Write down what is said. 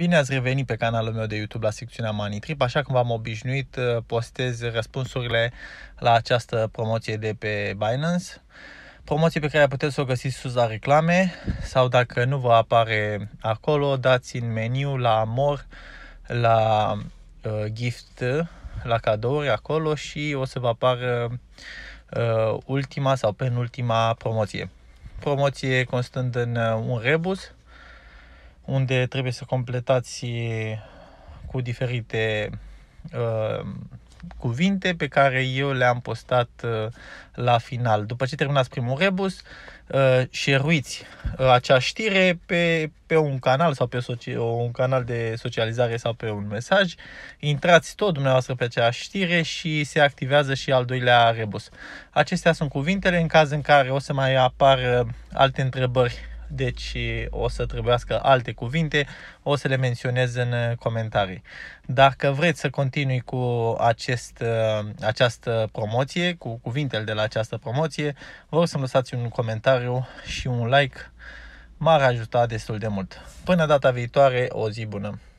Bine ați revenit pe canalul meu de YouTube la secțiunea Money Trip. Așa cum v-am obișnuit, uh, postez răspunsurile la această promoție de pe Binance. Promoție pe care puteți să o găsiți sus la reclame sau dacă nu vă apare acolo, dați în meniu la Amor, la uh, Gift, la cadouri acolo și o să vă apară uh, ultima sau penultima promoție. Promoție constând în uh, un rebus, unde trebuie să completați eh, cu diferite uh, cuvinte pe care eu le-am postat uh, la final. După ce terminați primul rebus, uh, șeruiți uh, acea știre pe, pe un canal sau pe soci- un canal de socializare sau pe un mesaj. Intrați tot dumneavoastră pe acea știre și se activează și al doilea rebus. Acestea sunt cuvintele în caz în care o să mai apară alte întrebări deci o să trebuiască alte cuvinte, o să le menționez în uh, comentarii. Dacă vreți să continui cu acest, uh, această promoție, cu cuvintele de la această promoție, vă rog să-mi lăsați un comentariu și un like, m-ar ajuta destul de mult. Până data viitoare, o zi bună!